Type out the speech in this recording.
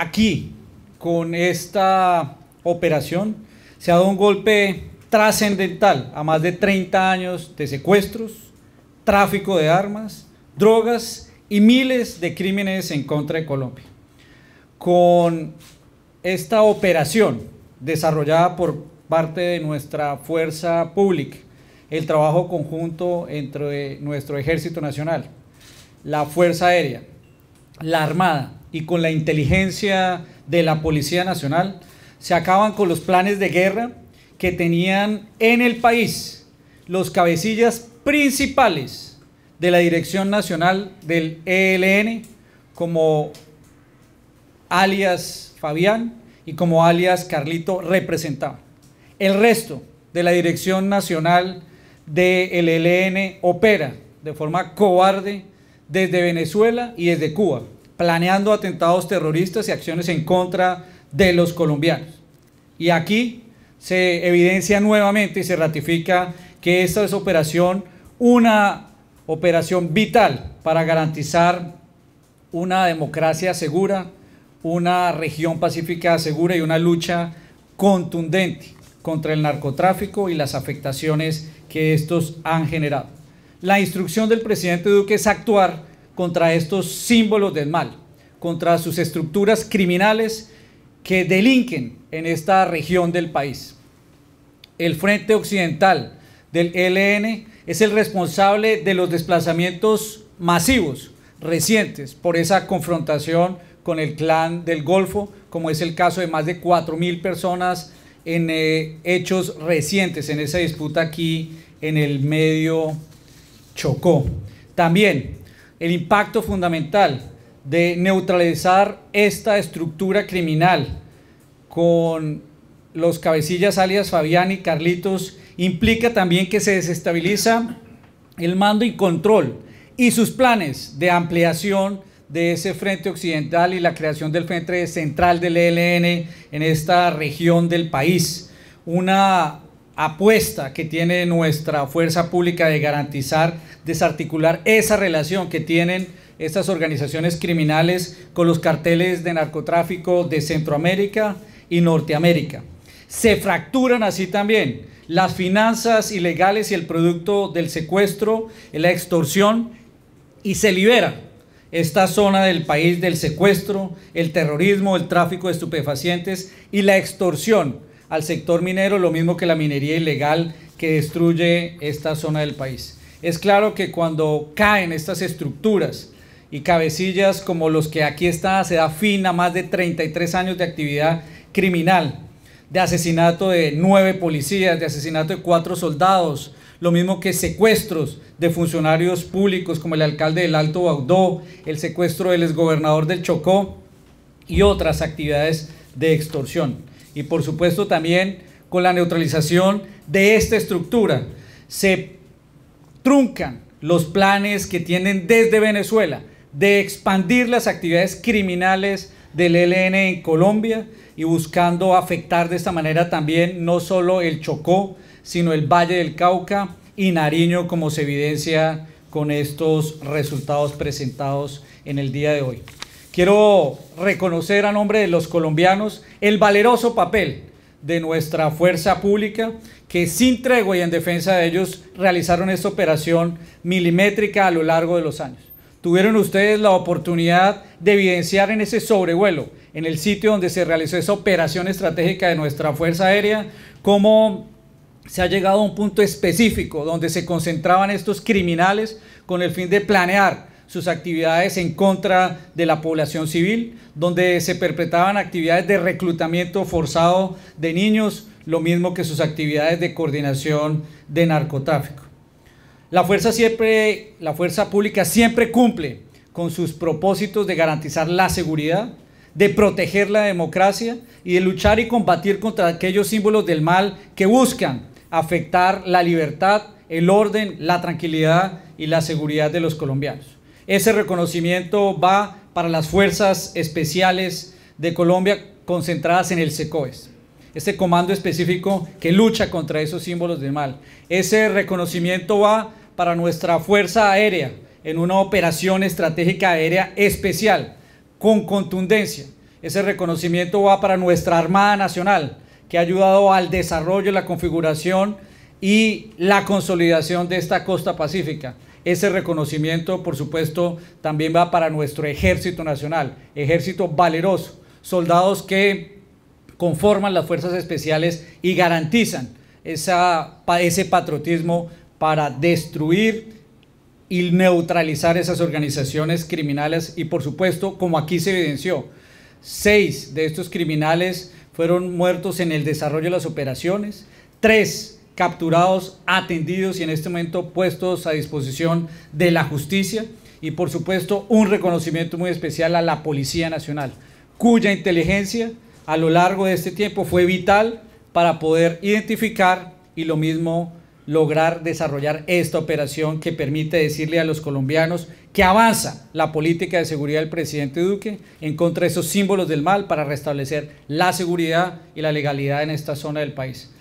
aquí, con esta operación, se ha dado un golpe trascendental a más de 30 años de secuestros, tráfico de armas, drogas y miles de crímenes en contra de Colombia. Con esta operación desarrollada por parte de nuestra fuerza pública, el trabajo conjunto entre nuestro Ejército Nacional, la Fuerza Aérea, la Armada, y con la inteligencia de la Policía Nacional, se acaban con los planes de guerra que tenían en el país los cabecillas principales de la Dirección Nacional del ELN, como alias Fabián y como alias Carlito representaban. El resto de la Dirección Nacional del ELN opera de forma cobarde desde Venezuela y desde Cuba planeando atentados terroristas y acciones en contra de los colombianos. Y aquí se evidencia nuevamente y se ratifica que esta es operación, una operación vital para garantizar una democracia segura, una región pacífica segura y una lucha contundente contra el narcotráfico y las afectaciones que estos han generado. La instrucción del presidente Duque es actuar contra estos símbolos del mal, contra sus estructuras criminales que delinquen en esta región del país. El Frente Occidental del ELN es el responsable de los desplazamientos masivos recientes por esa confrontación con el clan del Golfo, como es el caso de más de 4.000 personas en eh, hechos recientes, en esa disputa aquí en el medio Chocó. También el impacto fundamental de neutralizar esta estructura criminal con los cabecillas alias Fabián y Carlitos implica también que se desestabiliza el mando y control y sus planes de ampliación de ese frente occidental y la creación del frente central del ELN en esta región del país. Una apuesta que tiene nuestra fuerza pública de garantizar, desarticular esa relación que tienen estas organizaciones criminales con los carteles de narcotráfico de Centroamérica y Norteamérica. Se fracturan así también las finanzas ilegales y el producto del secuestro, la extorsión, y se libera esta zona del país del secuestro, el terrorismo, el tráfico de estupefacientes y la extorsión al sector minero, lo mismo que la minería ilegal que destruye esta zona del país. Es claro que cuando caen estas estructuras y cabecillas como los que aquí están, se da fin a más de 33 años de actividad criminal, de asesinato de nueve policías, de asesinato de cuatro soldados, lo mismo que secuestros de funcionarios públicos como el alcalde del Alto Baudó, el secuestro del exgobernador del Chocó y otras actividades de extorsión y por supuesto también con la neutralización de esta estructura. Se truncan los planes que tienen desde Venezuela de expandir las actividades criminales del ELN en Colombia y buscando afectar de esta manera también no solo el Chocó, sino el Valle del Cauca y Nariño, como se evidencia con estos resultados presentados en el día de hoy. Quiero reconocer a nombre de los colombianos el valeroso papel de nuestra fuerza pública que sin tregua y en defensa de ellos realizaron esta operación milimétrica a lo largo de los años. Tuvieron ustedes la oportunidad de evidenciar en ese sobrevuelo, en el sitio donde se realizó esa operación estratégica de nuestra Fuerza Aérea, cómo se ha llegado a un punto específico donde se concentraban estos criminales con el fin de planear sus actividades en contra de la población civil, donde se perpetraban actividades de reclutamiento forzado de niños, lo mismo que sus actividades de coordinación de narcotráfico. La fuerza, siempre, la fuerza pública siempre cumple con sus propósitos de garantizar la seguridad, de proteger la democracia y de luchar y combatir contra aquellos símbolos del mal que buscan afectar la libertad, el orden, la tranquilidad y la seguridad de los colombianos. Ese reconocimiento va para las fuerzas especiales de Colombia concentradas en el SECOES, este comando específico que lucha contra esos símbolos de mal. Ese reconocimiento va para nuestra fuerza aérea en una operación estratégica aérea especial, con contundencia. Ese reconocimiento va para nuestra Armada Nacional, que ha ayudado al desarrollo, la configuración y la consolidación de esta costa pacífica. Ese reconocimiento, por supuesto, también va para nuestro ejército nacional, ejército valeroso, soldados que conforman las fuerzas especiales y garantizan ese patriotismo para destruir y neutralizar esas organizaciones criminales y por supuesto, como aquí se evidenció, seis de estos criminales fueron muertos en el desarrollo de las operaciones, tres capturados, atendidos y en este momento puestos a disposición de la justicia. Y por supuesto un reconocimiento muy especial a la Policía Nacional, cuya inteligencia a lo largo de este tiempo fue vital para poder identificar y lo mismo lograr desarrollar esta operación que permite decirle a los colombianos que avanza la política de seguridad del presidente Duque en contra de esos símbolos del mal para restablecer la seguridad y la legalidad en esta zona del país.